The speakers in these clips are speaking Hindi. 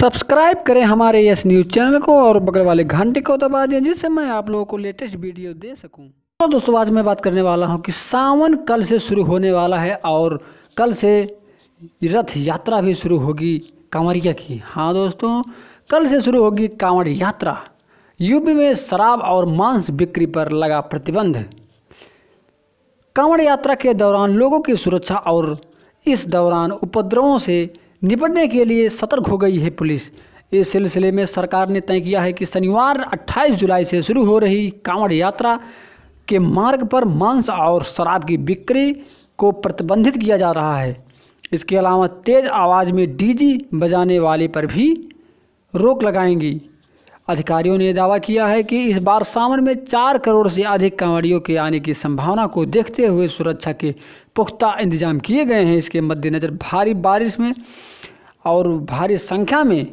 सब्सक्राइब करें हमारे यस न्यूज़ चैनल को और बगल वाले घंटे को दबा दें जिससे मैं आप लोगों को लेटेस्ट वीडियो दे सकूं। तो दोस्तों आज मैं बात करने वाला हूं कि सावन कल से शुरू होने वाला है और कल से रथ यात्रा भी शुरू होगी कांवरिया की हाँ दोस्तों कल से शुरू होगी कांवड़ यात्रा यूपी में शराब और मांस बिक्री पर लगा प्रतिबंध कांवड़ यात्रा के दौरान लोगों की सुरक्षा और इस दौरान उपद्रवों से निपटने के लिए सतर्क हो गई है पुलिस इस सिलसिले में सरकार ने तय किया है कि शनिवार 28 जुलाई से शुरू हो रही कांवड़ यात्रा के मार्ग पर मांस और शराब की बिक्री को प्रतिबंधित किया जा रहा है इसके अलावा तेज़ आवाज़ में डीजी बजाने वाले पर भी रोक लगाएंगी अधिकारियों ने दावा किया है कि इस बार सावन में चार करोड़ से अधिक कांवड़ियों के आने की संभावना को देखते हुए सुरक्षा के पुख्ता इंतजाम किए गए हैं इसके मद्देनज़र भारी बारिश में और भारी संख्या में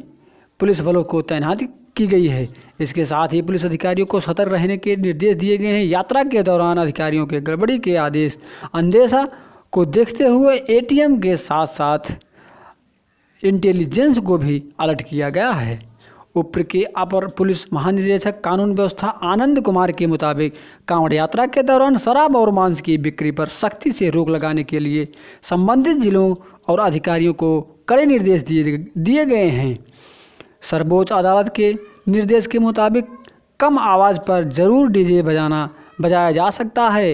पुलिस बलों को तैनात की गई है इसके साथ ही पुलिस अधिकारियों को सतर्क रहने के निर्देश दिए गए हैं यात्रा के दौरान अधिकारियों के गड़बड़ी के आदेश अंदेशा को देखते हुए एटीएम के साथ साथ इंटेलिजेंस को भी अलर्ट किया गया है उप्र के अपर पुलिस महानिदेशक कानून व्यवस्था आनंद कुमार के मुताबिक कांवड़ यात्रा के दौरान शराब और मांस की बिक्री पर सख्ती से रोक लगाने के लिए संबंधित जिलों और अधिकारियों को कड़े निर्देश दिए दिए गए हैं सर्वोच्च अदालत के निर्देश के मुताबिक कम आवाज़ पर ज़रूर डीजे बजाना बजाया जा सकता है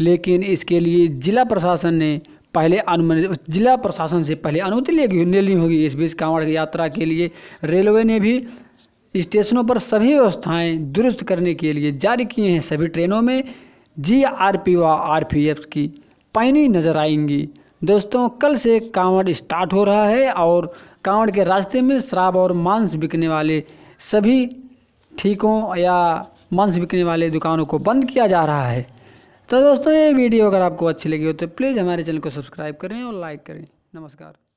लेकिन इसके लिए जिला प्रशासन ने पहले अनुमति जिला प्रशासन से पहले अनुमति लेनी होगी इस बीच कांवड़ यात्रा के लिए रेलवे ने भी स्टेशनों पर सभी व्यवस्थाएं दुरुस्त करने के लिए जारी किए हैं सभी ट्रेनों में जी आर पी व आर पी एफ की पैनी नज़र आएंगी दोस्तों कल से कांवड़ स्टार्ट हो रहा है और कांवड़ के रास्ते में शराब और मांस बिकने वाले सभी ठीकों या मांस बिकने वाले दुकानों को बंद किया जा रहा है तो दोस्तों ये वीडियो अगर आपको अच्छी लगी हो तो प्लीज़ हमारे चैनल को सब्सक्राइब करें और लाइक करें नमस्कार